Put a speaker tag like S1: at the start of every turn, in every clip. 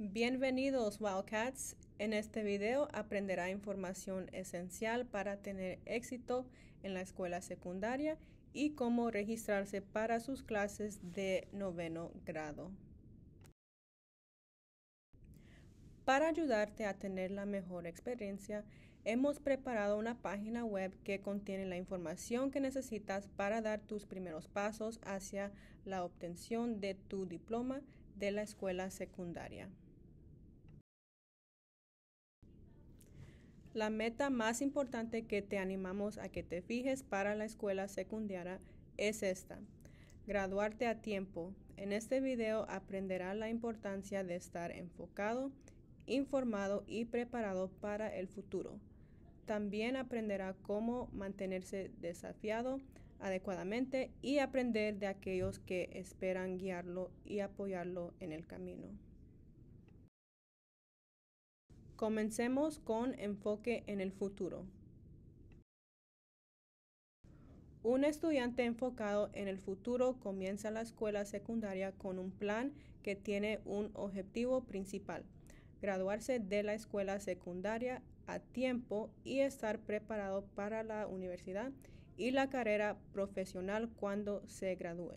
S1: Bienvenidos Wildcats. En este video aprenderá información esencial para tener éxito en la escuela secundaria y cómo registrarse para sus clases de noveno grado. Para ayudarte a tener la mejor experiencia, hemos preparado una página web que contiene la información que necesitas para dar tus primeros pasos hacia la obtención de tu diploma de la escuela secundaria. La meta más importante que te animamos a que te fijes para la escuela secundaria es esta, graduarte a tiempo. En este video aprenderás la importancia de estar enfocado, informado y preparado para el futuro. También aprenderá cómo mantenerse desafiado adecuadamente y aprender de aquellos que esperan guiarlo y apoyarlo en el camino. Comencemos con enfoque en el futuro. Un estudiante enfocado en el futuro comienza la escuela secundaria con un plan que tiene un objetivo principal, graduarse de la escuela secundaria a tiempo y estar preparado para la universidad y la carrera profesional cuando se gradúe.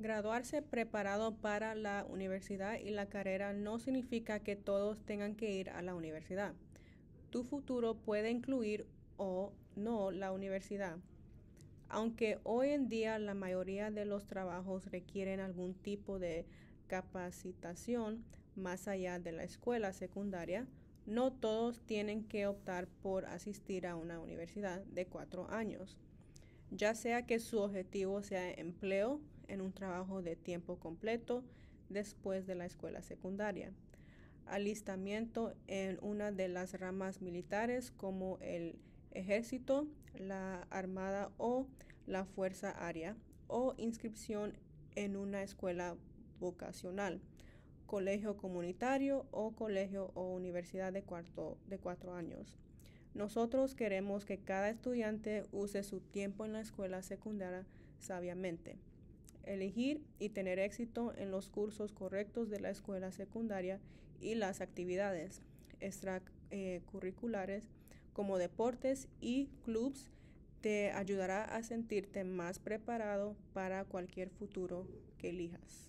S1: Graduarse preparado para la universidad y la carrera no significa que todos tengan que ir a la universidad. Tu futuro puede incluir o no la universidad. Aunque hoy en día la mayoría de los trabajos requieren algún tipo de capacitación más allá de la escuela secundaria, no todos tienen que optar por asistir a una universidad de cuatro años, ya sea que su objetivo sea empleo, en un trabajo de tiempo completo después de la escuela secundaria. Alistamiento en una de las ramas militares como el ejército, la armada o la fuerza aérea o inscripción en una escuela vocacional, colegio comunitario o colegio o universidad de, de cuatro años. Nosotros queremos que cada estudiante use su tiempo en la escuela secundaria sabiamente elegir y tener éxito en los cursos correctos de la escuela secundaria y las actividades extracurriculares eh, como deportes y clubs te ayudará a sentirte más preparado para cualquier futuro que elijas.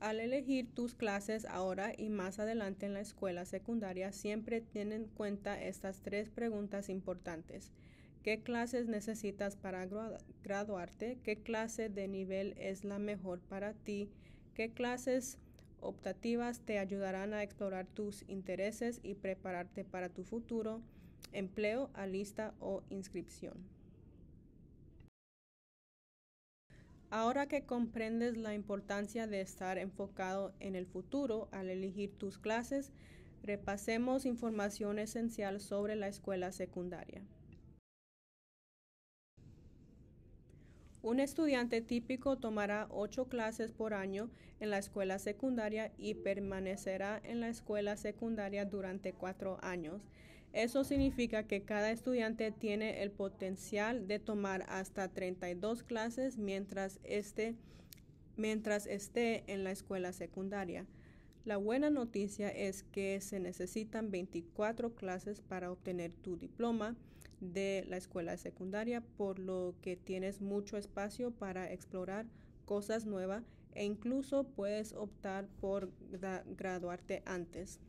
S1: Al elegir tus clases ahora y más adelante en la escuela secundaria, siempre ten en cuenta estas tres preguntas importantes. ¿Qué clases necesitas para graduarte? ¿Qué clase de nivel es la mejor para ti? ¿Qué clases optativas te ayudarán a explorar tus intereses y prepararte para tu futuro? Empleo, alista o inscripción. Ahora que comprendes la importancia de estar enfocado en el futuro al elegir tus clases, repasemos información esencial sobre la escuela secundaria. Un estudiante típico tomará ocho clases por año en la escuela secundaria y permanecerá en la escuela secundaria durante cuatro años. Eso significa que cada estudiante tiene el potencial de tomar hasta 32 clases mientras esté, mientras esté en la escuela secundaria. La buena noticia es que se necesitan 24 clases para obtener tu diploma de la escuela secundaria, por lo que tienes mucho espacio para explorar cosas nuevas e incluso puedes optar por graduarte antes.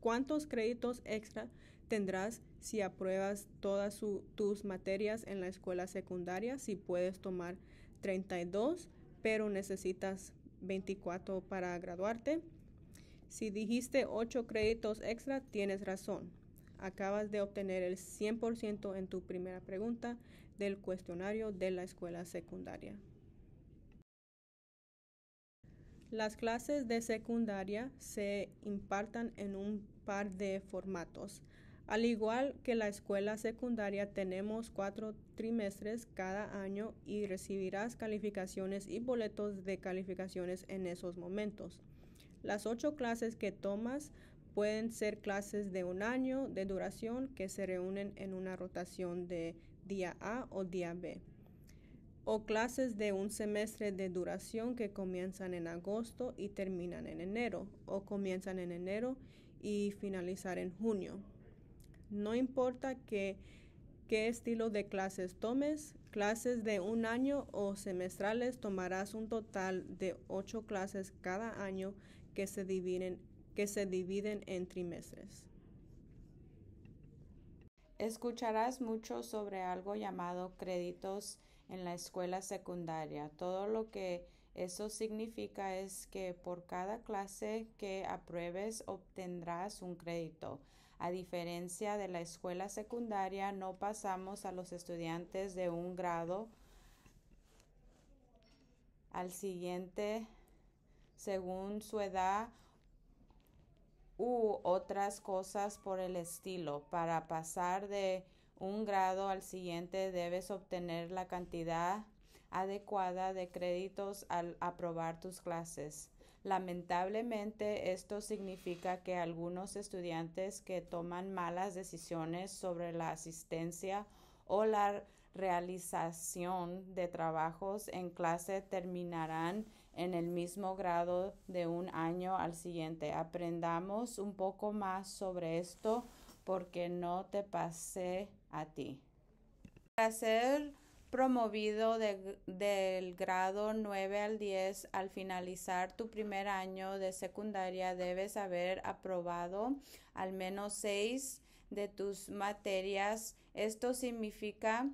S1: ¿Cuántos créditos extra tendrás si apruebas todas tus materias en la escuela secundaria? Si puedes tomar 32, pero necesitas 24 para graduarte. Si dijiste 8 créditos extra, tienes razón acabas de obtener el 100% en tu primera pregunta del cuestionario de la escuela secundaria. Las clases de secundaria se impartan en un par de formatos. Al igual que la escuela secundaria, tenemos cuatro trimestres cada año y recibirás calificaciones y boletos de calificaciones en esos momentos. Las ocho clases que tomas Pueden ser clases de un año de duración que se reúnen en una rotación de día A o día B. O clases de un semestre de duración que comienzan en agosto y terminan en enero. O comienzan en enero y finalizar en junio. No importa qué estilo de clases tomes, clases de un año o semestrales tomarás un total de ocho clases cada año que se dividen que se dividen en trimestres. Escucharás mucho sobre algo llamado
S2: créditos en la escuela secundaria. Todo lo que eso significa es que por cada clase que apruebes obtendrás un crédito. A diferencia de la escuela secundaria, no pasamos a los estudiantes de un grado al siguiente según su edad u otras cosas por el estilo. Para pasar de un grado al siguiente debes obtener la cantidad adecuada de créditos al aprobar tus clases. Lamentablemente, esto significa que algunos estudiantes que toman malas decisiones sobre la asistencia o la realización de trabajos en clase terminarán en el mismo grado de un año al siguiente. Aprendamos un poco más sobre esto porque no te pasé a ti. Para ser promovido del grado 9 al 10 al finalizar tu primer año de secundaria debes haber aprobado al menos seis de tus materias. Esto significa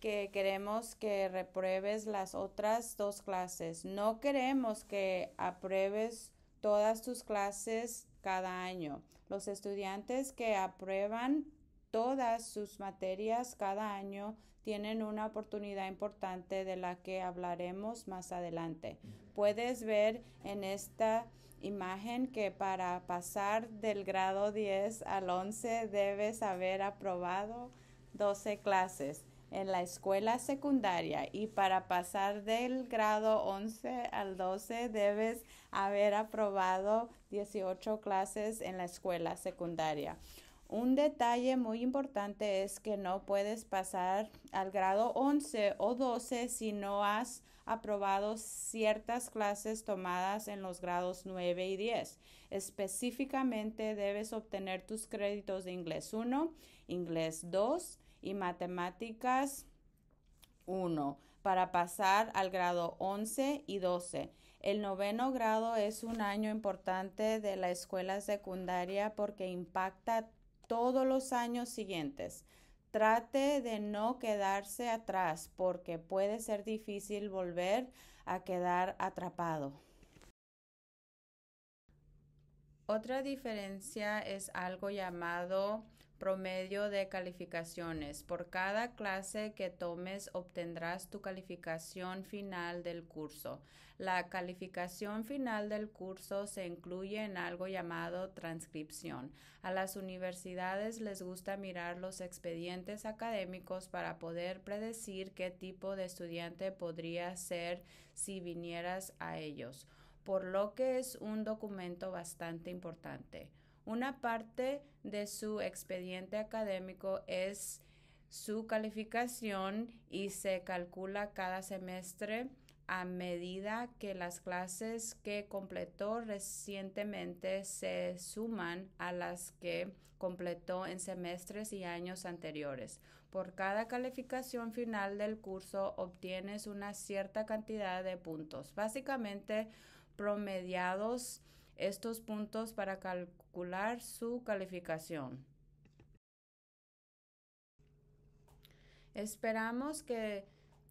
S2: que queremos que repruebes las otras dos clases. No queremos que apruebes todas tus clases cada año. Los estudiantes que aprueban todas sus materias cada año tienen una oportunidad importante de la que hablaremos más adelante. Puedes ver en esta imagen que para pasar del grado 10 al 11 debes haber aprobado 12 clases en la escuela secundaria y para pasar del grado 11 al 12 debes haber aprobado 18 clases en la escuela secundaria. Un detalle muy importante es que no puedes pasar al grado 11 o 12 si no has aprobado ciertas clases tomadas en los grados 9 y 10. Específicamente debes obtener tus créditos de inglés 1, inglés 2, y matemáticas 1 para pasar al grado 11 y 12. El noveno grado es un año importante de la escuela secundaria porque impacta todos los años siguientes. Trate de no quedarse atrás porque puede ser difícil volver a quedar atrapado. Otra diferencia es algo llamado Promedio de calificaciones. Por cada clase que tomes obtendrás tu calificación final del curso. La calificación final del curso se incluye en algo llamado transcripción. A las universidades les gusta mirar los expedientes académicos para poder predecir qué tipo de estudiante podría ser si vinieras a ellos, por lo que es un documento bastante importante. Una parte de su expediente académico es su calificación y se calcula cada semestre a medida que las clases que completó recientemente se suman a las que completó en semestres y años anteriores. Por cada calificación final del curso obtienes una cierta cantidad de puntos, básicamente promediados estos puntos para calcular su calificación. Esperamos que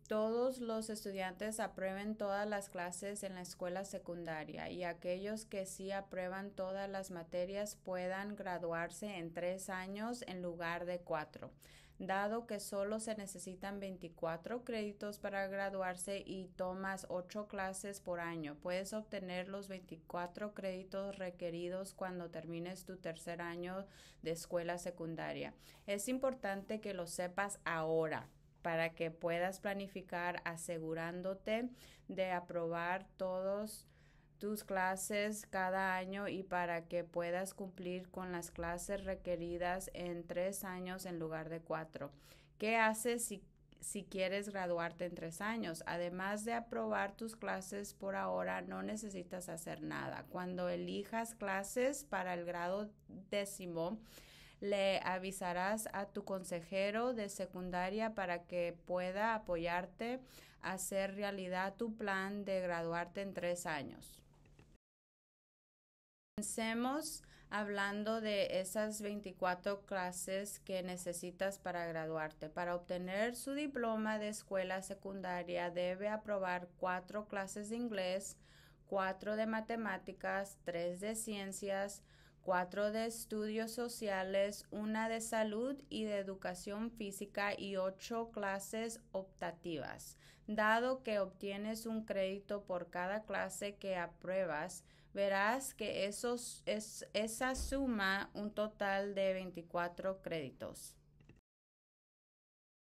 S2: todos los estudiantes aprueben todas las clases en la escuela secundaria y aquellos que sí aprueban todas las materias puedan graduarse en tres años en lugar de cuatro. Dado que solo se necesitan 24 créditos para graduarse y tomas 8 clases por año, puedes obtener los 24 créditos requeridos cuando termines tu tercer año de escuela secundaria. Es importante que lo sepas ahora para que puedas planificar asegurándote de aprobar todos tus clases cada año y para que puedas cumplir con las clases requeridas en tres años en lugar de cuatro. ¿Qué haces si, quieres graduarte en tres años? Además de aprobar tus clases por ahora, no necesitas hacer nada. Cuando elijas clases para el grado décimo, le avisarás a tu consejero de secundaria para que pueda apoyarte a hacer realidad tu plan de graduarte en tres años. Comencemos hablando de esas 24 clases que necesitas para graduarte. Para obtener su diploma de escuela secundaria debe aprobar cuatro clases de inglés, cuatro de matemáticas, tres de ciencias, cuatro de estudios sociales, una de salud y de educación física y ocho clases optativas. Dado que obtienes un crédito por cada clase que apruebas, verás que esa suma un total de 24 créditos.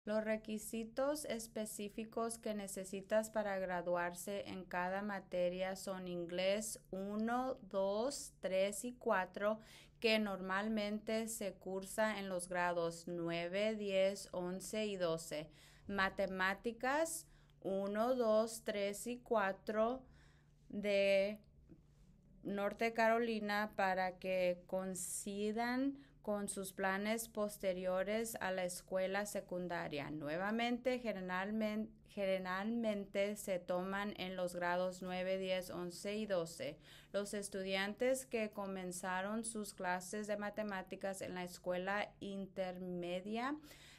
S2: Los requisitos específicos que necesitas para graduarse en cada materia son inglés 1, 2, 3 y 4, que normalmente se cursa en los grados 9, 10, 11 y 12. Matemáticas 1, 2, 3 y 4 de Norte Carolina para que coincidan con sus planes posteriores a la escuela secundaria. Nuevamente, generalmente, se toman en los grados 9, 10, 11 y 12. Los estudiantes que comenzaron sus clases de matemáticas en la escuela intermedia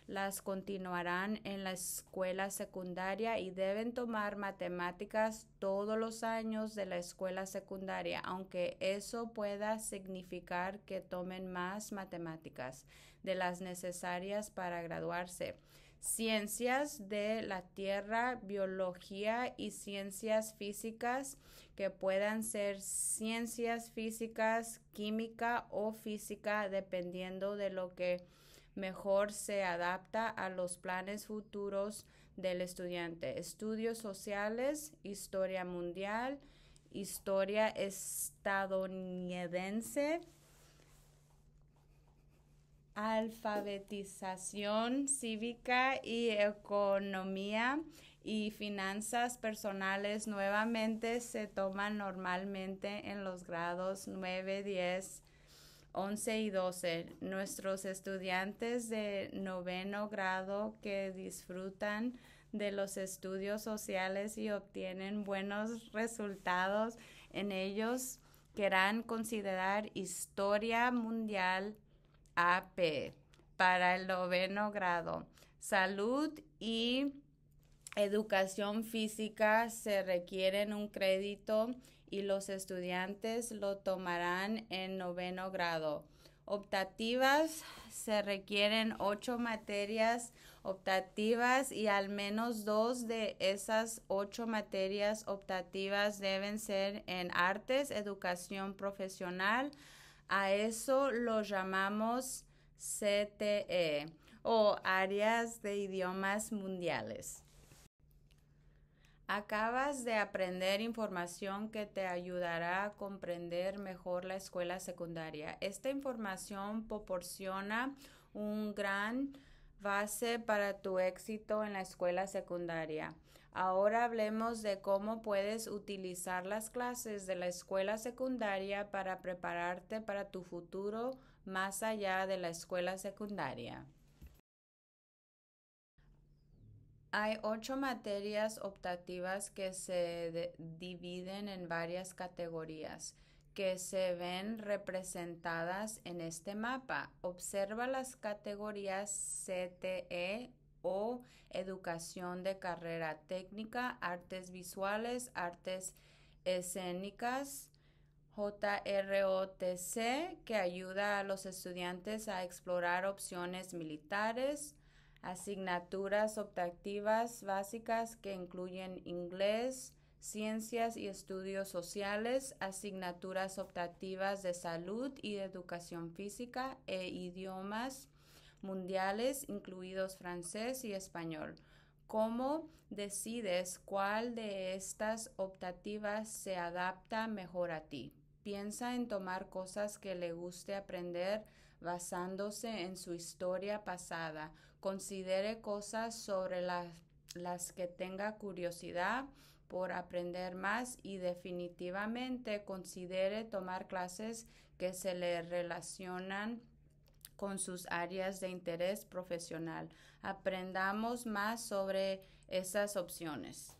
S2: las continuarán en la escuela secundaria y deben tomar matemáticas todos los años de la escuela secundaria, aunque eso pueda significar que tomen más matemáticas de las necesarias para graduarse. Ciencias de la Tierra, biología y ciencias físicas que puedan ser ciencias físicas, química o física dependiendo de lo que mejor se adapta a los planes futuros del estudiante. Estudios sociales, historia mundial, historia estadounidense, alfabetización cívica y economía y finanzas personales nuevamente se toman normalmente en los grados 9, 10 11 y 12, nuestros estudiantes de noveno grado que disfrutan de los estudios sociales y obtienen buenos resultados en ellos querrán considerar Historia Mundial AP para el noveno grado. Salud y educación física se requieren un crédito y los estudiantes lo tomarán en noveno grado. Optativas se requieren ocho materias optativas y al menos dos de esas ocho materias optativas deben ser en artes, educación profesional. A eso lo llamamos CTE o áreas de idiomas mundiales. Acabas de aprender información que te ayudará a comprender mejor la escuela secundaria. Esta información proporciona un gran base para tu éxito en la escuela secundaria. Ahora hablemos de cómo puedes utilizar las clases de la escuela secundaria para prepararte para tu futuro más allá de la escuela secundaria. Hay ocho materias optativas que se dividen en varias categorías que se ven representadas en este mapa. Observa las categorías CTE o educación de carrera técnica, artes visuales, artes escénicas, JROTC, que ayuda a los estudiantes a explorar opciones militares, asignaturas optativas básicas que incluyen inglés, ciencias y estudios sociales, asignaturas optativas de salud y educación física e idiomas mundiales, incluidos francés y español. ¿Cómo decides cuál de estas optativas se adapta mejor a ti? Piensa en tomar cosas que le guste aprender basándose en su historia pasada Considere cosas sobre las, que tenga curiosidad por aprender más y definitivamente considere tomar clases que se le relacionan con sus áreas de interés profesional. Aprendamos más sobre esas opciones.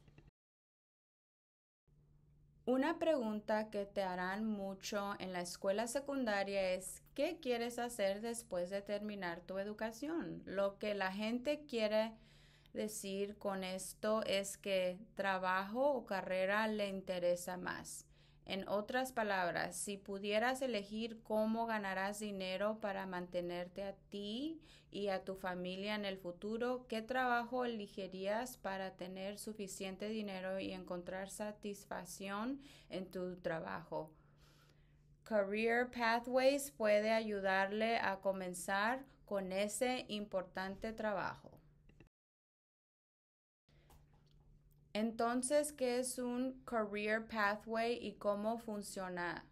S2: Una pregunta que te harán mucho en la escuela secundaria es ¿qué quieres hacer después de terminar tu educación? Lo que la gente quiere decir con esto es que trabajo o carrera le interesa más. En otras palabras, si pudieras elegir cómo ganarás dinero para mantenerte a ti y a tu familia en el futuro, ¿qué trabajo elegirías para tener suficiente dinero y encontrar satisfacción en tu trabajo? Career Pathways puede ayudarle a comenzar con ese importante trabajo. Entonces, ¿qué es un career pathway y cómo funciona?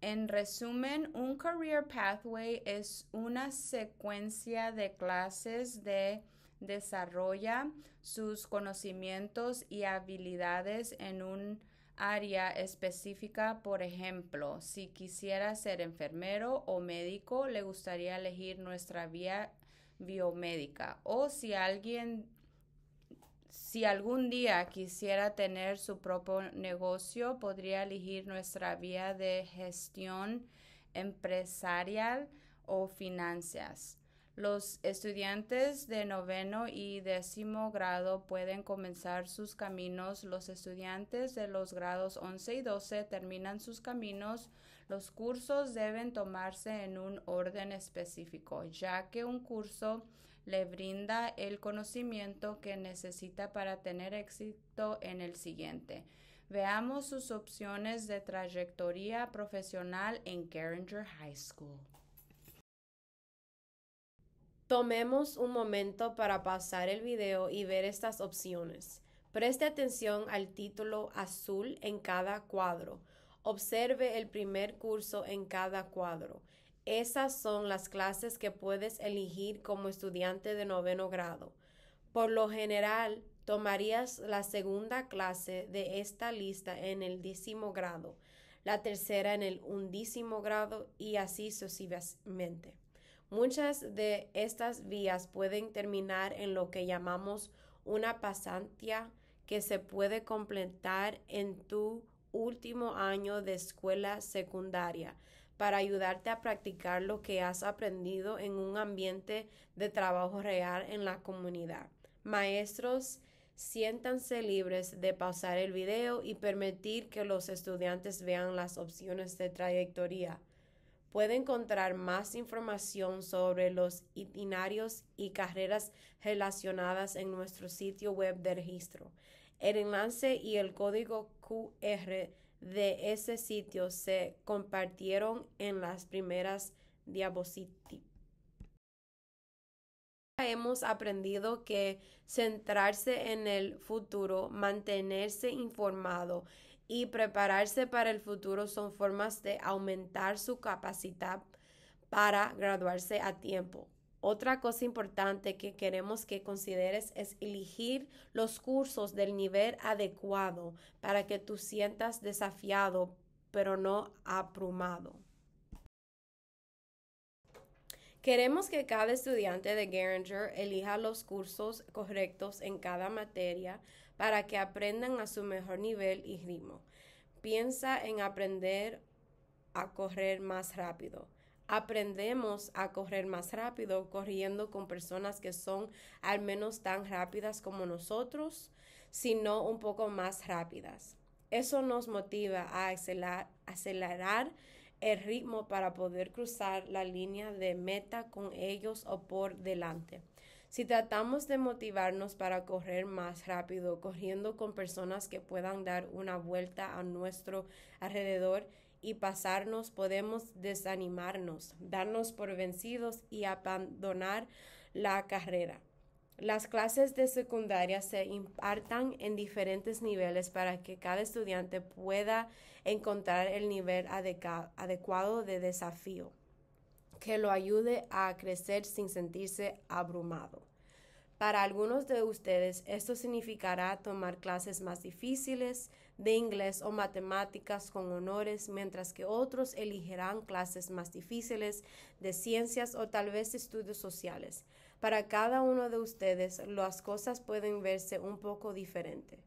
S2: En resumen, un career pathway es una secuencia de clases de desarrolla sus conocimientos y habilidades en un área específica, por ejemplo, si quisiera ser enfermero o médico, le gustaría elegir nuestra vía biomédica o si alguien si algún día quisiera tener su propio negocio, podría elegir nuestra vía de gestión empresarial o finanzas. Los estudiantes de noveno y décimo grado pueden comenzar sus caminos. Los estudiantes de los grados 11 y 12 terminan sus caminos. Los cursos deben tomarse en un orden específico, ya que un curso le brinda el conocimiento que necesita para tener éxito en el siguiente. Veamos sus opciones de
S3: trayectoria profesional en Carringer High School. Tomemos un momento para pasar el video y ver estas opciones. Preste atención al título azul en cada cuadro. Observe el primer curso en cada cuadro. Esas son las clases que puedes elegir como estudiante de noveno grado. Por lo general, tomarías la segunda clase de esta lista en el décimo grado, la tercera en el undécimo grado y así sucesivamente. Muchas de estas vías pueden terminar en lo que llamamos una pasantía que se puede completar en tu último año de escuela secundaria, para ayudarte a practicar lo que has aprendido en un ambiente de trabajo real en la comunidad. Maestros, siéntanse libres de pausar el video y permitir que los estudiantes vean las opciones de trayectoria. Puede encontrar más información sobre los itinerarios y carreras relacionadas en nuestro sitio web de registro. El enlace y el código QR de ese sitio se compartieron en las primeras diapositivas. Hemos aprendido que centrarse en el futuro, mantenerse informado y prepararse para el futuro son formas de aumentar su capacidad para graduarse a tiempo. Otra cosa importante que queremos que consideres es elegir los cursos del nivel adecuado para que tú sientas desafiado pero no aprumado. Queremos que cada estudiante de Geringer elija los cursos correctos en cada materia para que aprendan a su mejor nivel y ritmo. Piensa en aprender a correr más rápido aprendemos a correr más rápido corriendo con personas que son al menos tan rápidas como nosotros, sino un poco más rápidas. Eso nos motiva a acelerar, acelerar el ritmo para poder cruzar la línea de meta con ellos o por delante. Si tratamos de motivarnos para correr más rápido, corriendo con personas que puedan dar una vuelta a nuestro alrededor, y pasarnos, podemos desanimarnos, darnos por vencidos y abandonar la carrera. Las clases de secundaria se impartan en diferentes niveles para que cada estudiante pueda encontrar el nivel adecuado de desafío que lo ayude a crecer sin sentirse abrumado. Para algunos de ustedes esto significará tomar clases más difíciles de inglés o matemáticas con honores, mientras que otros elegirán clases más difíciles de ciencias o tal vez estudios sociales. Para cada uno de ustedes las cosas pueden verse un poco diferentes.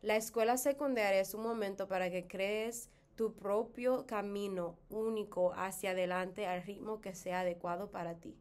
S3: La escuela secundaria es un momento para que crees tu propio camino único hacia adelante al ritmo que sea adecuado para ti.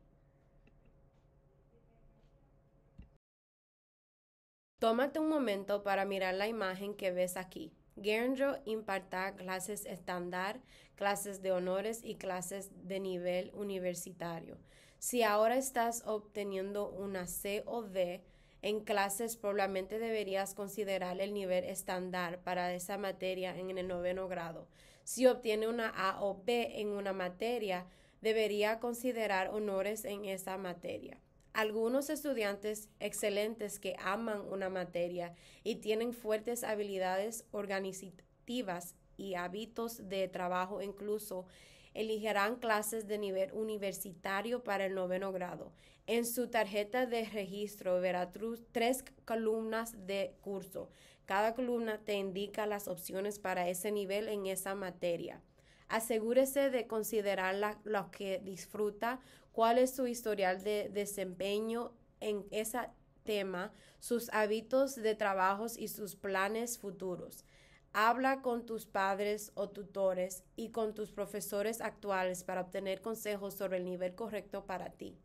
S3: Tómate un momento para mirar la imagen que ves aquí. Guernsey imparta clases estándar, clases de honores y clases de nivel universitario. Si ahora estás obteniendo una C o D en clases, probablemente deberías considerar el nivel estándar para esa materia en el noveno grado. Si obtiene una A o B en una materia, debería considerar honores en esa materia algunos estudiantes excelentes que aman una materia y tienen fuertes habilidades organizativas y hábitos de trabajo incluso elegirán clases de nivel universitario para el noveno grado. En su tarjeta de registro verá tres columnas de curso. Cada columna te indica las opciones para ese nivel en esa materia. Asegúrese de considerar lo que disfruta, cuál es su historial de desempeño en ese tema, sus hábitos de trabajo y sus planes futuros. Habla con tus padres o tutores y con tus profesores actuales para obtener consejos sobre el nivel correcto para ti.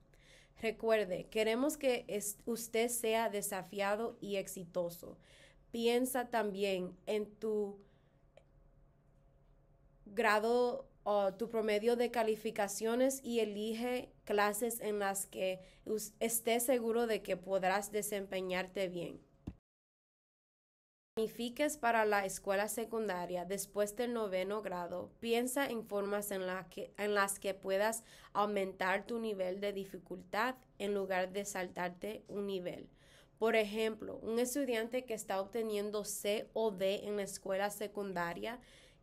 S3: Recuerde, queremos que usted sea desafiado y exitoso. Piensa también en tu grado o tu promedio de calificaciones y elige clases en las que estés seguro de que podrás desempeñarte bien. Planifiques para la escuela secundaria después del noveno grado. Piensa en formas en, en las que puedas aumentar tu nivel de dificultad en lugar de saltarte un nivel. Por ejemplo, un estudiante que está obteniendo C o D en la escuela secundaria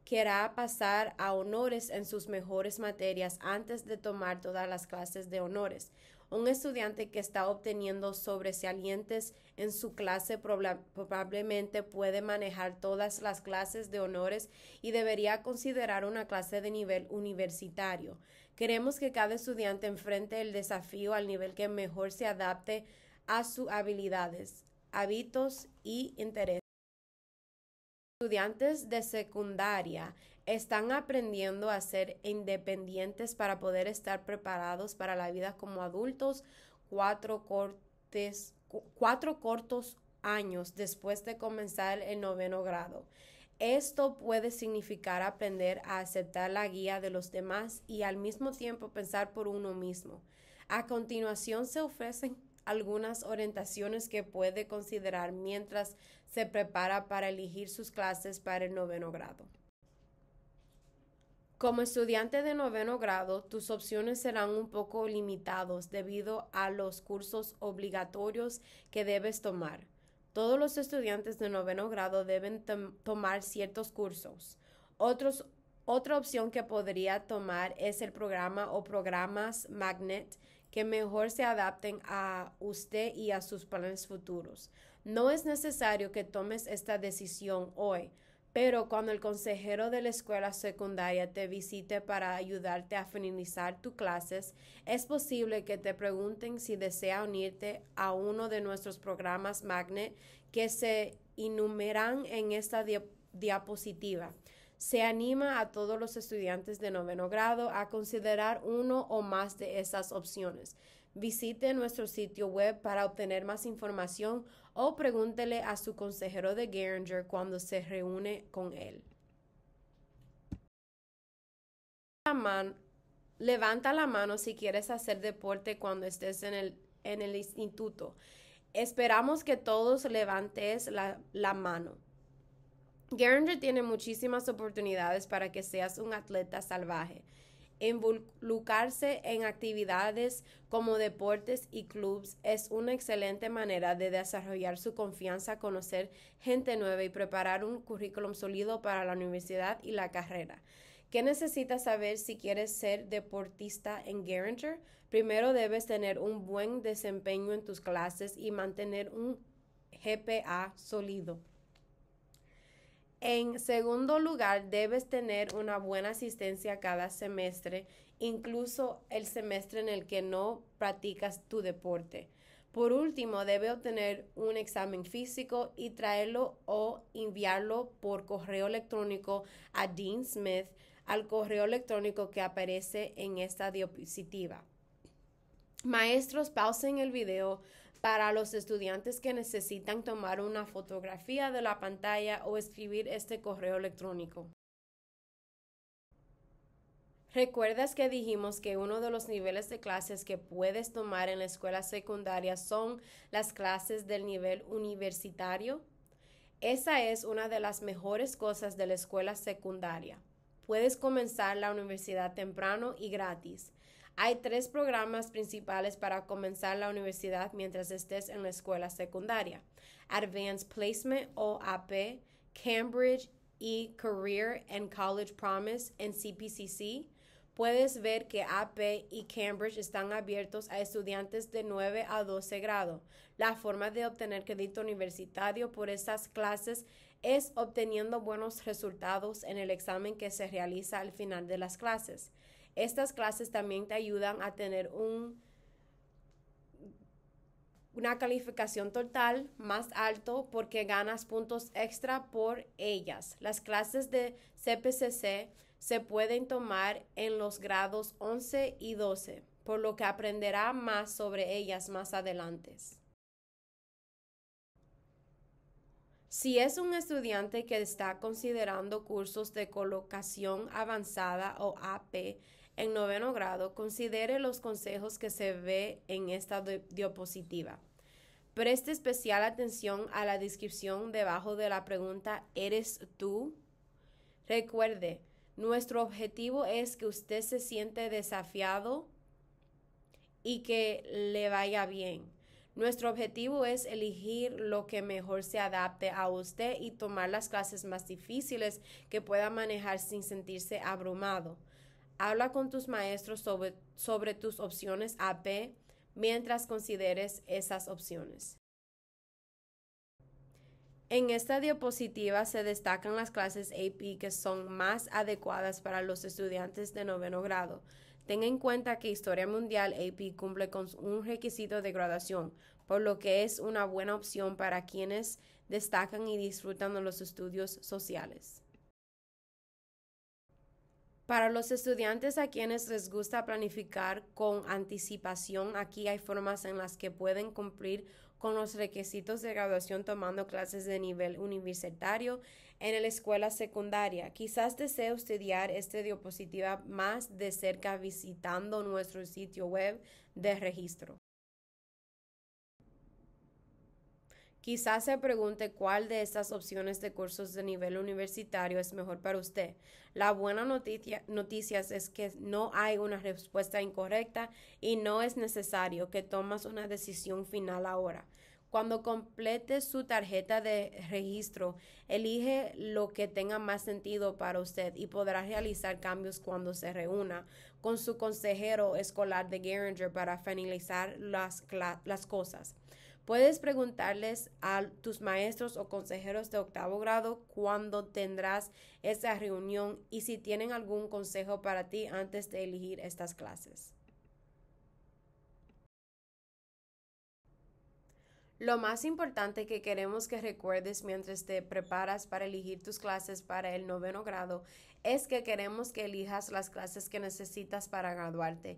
S3: querrá pasar a honores en sus mejores materias antes de tomar todas las clases de honores. Un estudiante que está obteniendo sobresalientes en su clase probablemente puede manejar todas las clases de honores y debería considerar una clase de nivel universitario. Queremos que cada estudiante enfrente el desafío al nivel que mejor se adapte a sus habilidades, hábitos y intereses estudiantes de secundaria están aprendiendo a ser independientes para poder estar preparados para la vida como adultos cuatro, cortos años después de comenzar el noveno grado. Esto puede significar aprender a aceptar la guía de los demás y al mismo tiempo pensar por uno mismo. A continuación se ofrecen algunas orientaciones que puede considerar mientras se prepara para elegir sus clases para el noveno grado. Como estudiante de noveno grado, tus opciones serán un poco limitados debido a los cursos obligatorios que debes tomar. Todos los estudiantes de noveno grado deben tomar ciertos cursos. otra opción que podría tomar es el programa o programas Magnet que mejor se adapten a usted y a sus planes futuros. No es necesario que tomes esta decisión hoy, pero cuando el consejero de la escuela secundaria te visite para ayudarte a finalizar tus clases, es posible que te pregunten si desea unirte a uno de nuestros programas Magnet que se enumeran en esta diapositiva se anima a todos los estudiantes de noveno grado a considerar uno o más de esas opciones. Visite nuestro sitio web para obtener más información o pregúntele a su consejero de Geringer cuando se reúne con él. levanta la mano si quieres hacer deporte cuando estés en el, instituto. Esperamos que todos levantes la mano. Geringer tiene muchísimas oportunidades para que seas un atleta salvaje involucrarse en actividades como deportes y clubs es una excelente manera de desarrollar su confianza, conocer gente nueva y preparar un currículum sólido para la universidad y la carrera. ¿Qué necesitas saber si quieres ser deportista en Geringer? Primero debes tener un buen desempeño en tus clases y mantener un GPA sólido. En segundo lugar, debes tener una buena asistencia cada semestre, incluso el semestre en el que no practicas tu deporte. Por último, debe obtener un examen físico y traerlo o enviarlo por correo electrónico a Dean Smith al correo electrónico que aparece en esta diapositiva. Maestros, pausen el video, para los estudiantes que necesitan tomar una fotografía de la pantalla o escribir este correo electrónico. ¿Recuerdas que dijimos que uno de los niveles de clases que puedes tomar en la escuela secundaria son las clases del nivel universitario? Esa es una de las mejores cosas de la escuela secundaria. Puedes comenzar la universidad temprano y gratis. Hay tres programas principales para comenzar la universidad mientras estés en la escuela secundaria. Advanced Placement o AP, Cambridge y Career and College Promise en CPCC. Puedes ver que AP y Cambridge están abiertos a estudiantes de 9 a 12 grado. La forma de obtener crédito universitario por estas clases es obteniendo buenos resultados en el examen que se realiza al final de las clases. Estas clases también te ayudan a tener un, una calificación total más alto porque ganas puntos extra por ellas. Las clases de CPCC se pueden tomar en los grados 11 y 12, por lo que aprenderá más sobre ellas más adelante. Si es un estudiante que está considerando cursos de colocación avanzada o AP, en noveno grado, considere los consejos que se ve en esta diapositiva. Preste especial atención a la descripción debajo de la pregunta ¿Eres tú? Recuerde, nuestro objetivo es que usted se siente desafiado y que le vaya bien. Nuestro objetivo es elegir lo que mejor se adapte a usted y tomar las clases más difíciles que pueda manejar sin sentirse abrumado. Habla con tus maestros sobre, tus opciones AP mientras consideres esas opciones. En esta diapositiva se destacan las clases AP que son más adecuadas para los estudiantes de noveno grado. Ten en cuenta que Historia Mundial AP cumple con un requisito de graduación, por lo que es una buena opción para quienes destacan y disfrutan de los estudios sociales. Para los estudiantes a quienes les gusta planificar con anticipación, aquí hay formas en las que pueden cumplir con los requisitos de graduación tomando clases de nivel universitario en la escuela secundaria. Quizás desee estudiar esta diapositiva más de cerca visitando nuestro sitio web de registro. Quizás se pregunte cuál de estas opciones de cursos de nivel universitario es mejor para usted. La buena noticia noticias es que no hay una respuesta incorrecta y no es necesario que tomas una decisión final ahora. Cuando complete su tarjeta de registro, elige lo que tenga más sentido para usted y podrá realizar cambios cuando se reúna con su consejero escolar de Geringer para finalizar las cosas. Puedes preguntarles a tus maestros o consejeros de octavo grado cuándo tendrás esa reunión y si tienen algún consejo para ti antes de elegir estas clases. Lo más importante que queremos que recuerdes mientras te preparas para elegir tus clases para el noveno grado es que queremos que elijas las clases que necesitas para graduarte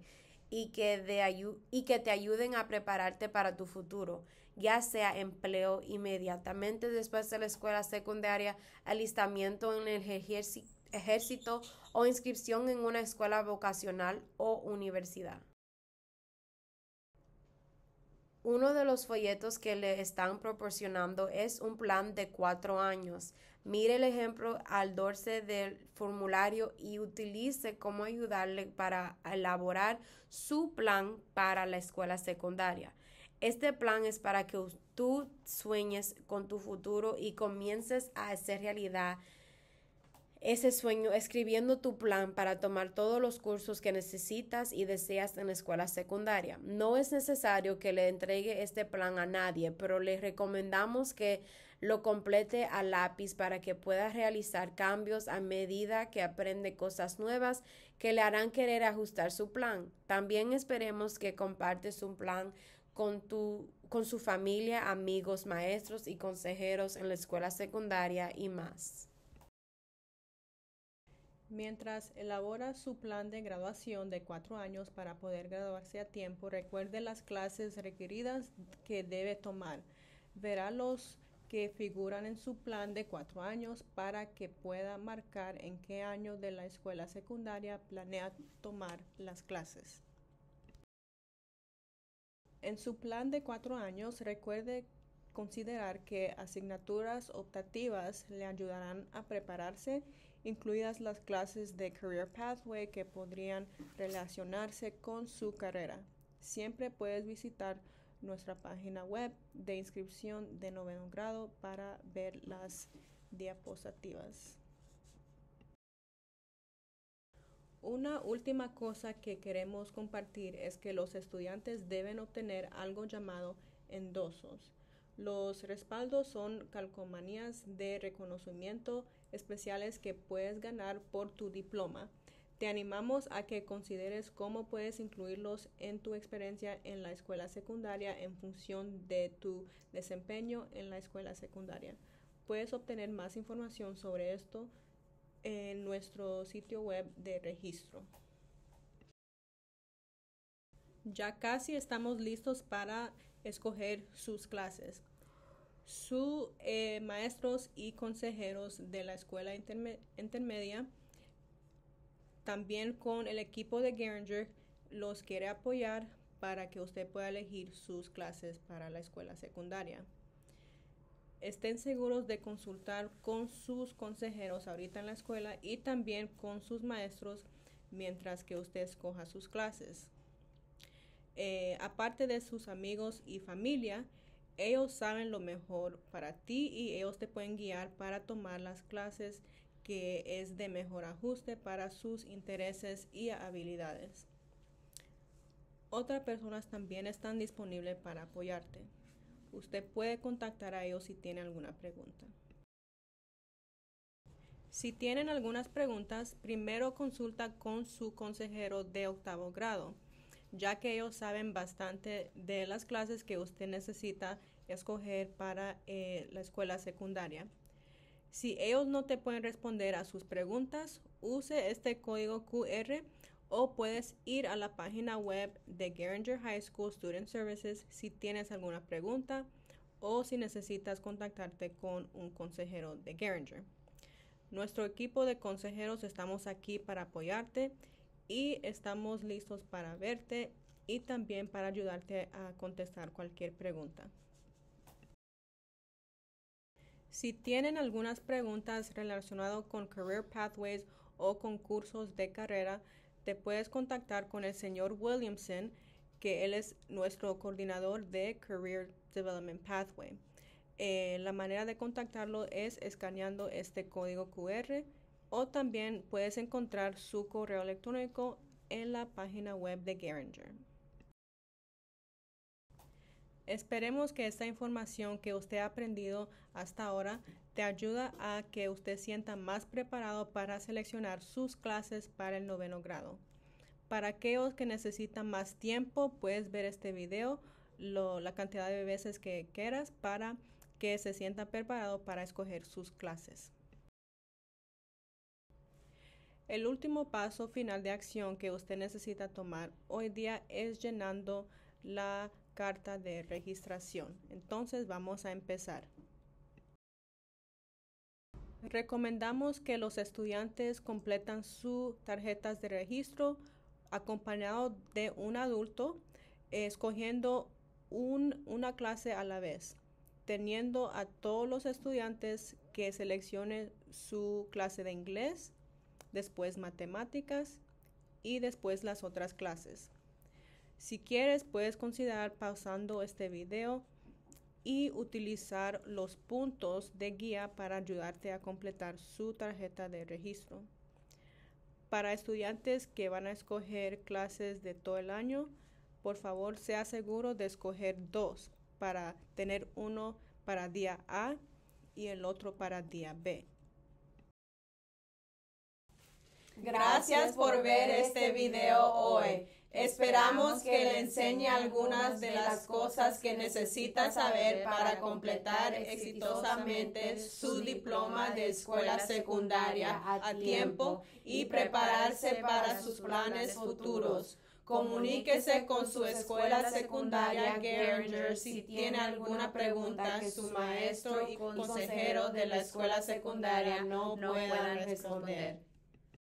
S3: y que, te ayuden a prepararte para tu futuro, ya sea empleo inmediatamente después de la escuela secundaria, alistamiento en el ejército o inscripción en una escuela vocacional o universidad. Uno de los folletos que le están proporcionando es un plan de cuatro años mire el ejemplo al dorse del formulario y utilice cómo ayudarle para elaborar su plan para la escuela secundaria. Este plan es para que tú sueñes con tu futuro y comiences a hacer realidad ese sueño escribiendo tu plan para tomar todos los cursos que necesitas y deseas en la escuela secundaria. No es necesario que le entregue este plan a nadie, pero le recomendamos que lo complete a lápiz para que pueda realizar cambios a medida que aprende cosas nuevas que le harán querer ajustar su plan. También esperemos que compartes un plan con, tu, con su familia, amigos, maestros y consejeros en la escuela secundaria y más.
S1: Mientras elabora su plan de graduación de cuatro años para poder graduarse a tiempo, recuerde las clases requeridas que debe tomar. Verá los que figuran en su plan de cuatro años para que pueda marcar en qué año de la escuela secundaria planea tomar las clases. En su plan de cuatro años, recuerde considerar que asignaturas optativas le ayudarán a prepararse, incluidas las clases de Career Pathway que podrían relacionarse con su carrera. Siempre puedes visitar nuestra página web de inscripción de noveno grado para ver las diapositivas. Una última cosa que queremos compartir es que los estudiantes deben obtener algo llamado endosos. Los respaldos son calcomanías de reconocimiento especiales que puedes ganar por tu diploma. Te animamos a que consideres cómo puedes incluirlos en tu experiencia en la escuela secundaria en función de tu desempeño en la escuela secundaria. Puedes obtener más información sobre esto en nuestro sitio web de registro. Ya casi estamos listos para escoger sus clases. Sus eh, maestros y consejeros de la escuela intermedia también con el equipo de Geringer los quiere apoyar para que usted pueda elegir sus clases para la escuela secundaria. Estén seguros de consultar con sus consejeros ahorita en la escuela y también con sus maestros mientras que usted escoja sus clases. Eh, aparte de sus amigos y familia, ellos saben lo mejor para ti y ellos te pueden guiar para tomar las clases que es de mejor ajuste para sus intereses y habilidades. Otras personas también están disponibles para apoyarte. Usted puede contactar a ellos si tiene alguna pregunta. Si tienen algunas preguntas, primero consulta con su consejero de octavo grado, ya que ellos saben bastante de las clases que usted necesita escoger para eh, la escuela secundaria. Si ellos no te pueden responder a sus preguntas, use este código QR o puedes ir a la página web de Geringer High School Student Services si tienes alguna pregunta o si necesitas contactarte con un consejero de Geringer. Nuestro equipo de consejeros estamos aquí para apoyarte y estamos listos para verte y también para ayudarte a contestar cualquier pregunta. Si tienen algunas preguntas relacionadas con Career Pathways o con cursos de carrera, te puedes contactar con el señor Williamson, que él es nuestro coordinador de Career Development Pathway. Eh, la manera de contactarlo es escaneando este código QR o también puedes encontrar su correo electrónico en la página web de Geringer. Esperemos que esta información que usted ha aprendido hasta ahora te ayuda a que usted sienta más preparado para seleccionar sus clases para el noveno grado. Para aquellos que necesitan más tiempo, puedes ver este video la cantidad de veces que quieras para que se sienta preparado para escoger sus clases. El último paso final de acción que usted necesita tomar hoy día es llenando la carta de registración. Entonces vamos a empezar. Recomendamos que los estudiantes completan sus tarjetas de registro acompañado de un adulto, escogiendo una clase a la vez, teniendo a todos los estudiantes que seleccionen su clase de inglés, después matemáticas y después las otras clases. Si quieres, puedes considerar pausando este video y utilizar los puntos de guía para ayudarte a completar su tarjeta de registro. Para estudiantes que van a escoger clases de todo el año, por favor sea seguro de escoger dos para tener uno para día A y el otro para día B. Gracias por ver este video hoy. Esperamos que le enseñe algunas de las cosas que necesita saber para completar exitosamente su diploma de escuela secundaria a tiempo y prepararse para sus planes futuros. Comuníquese con su escuela secundaria si tiene alguna pregunta que su maestro y consejero de la escuela secundaria no puedan
S2: responder.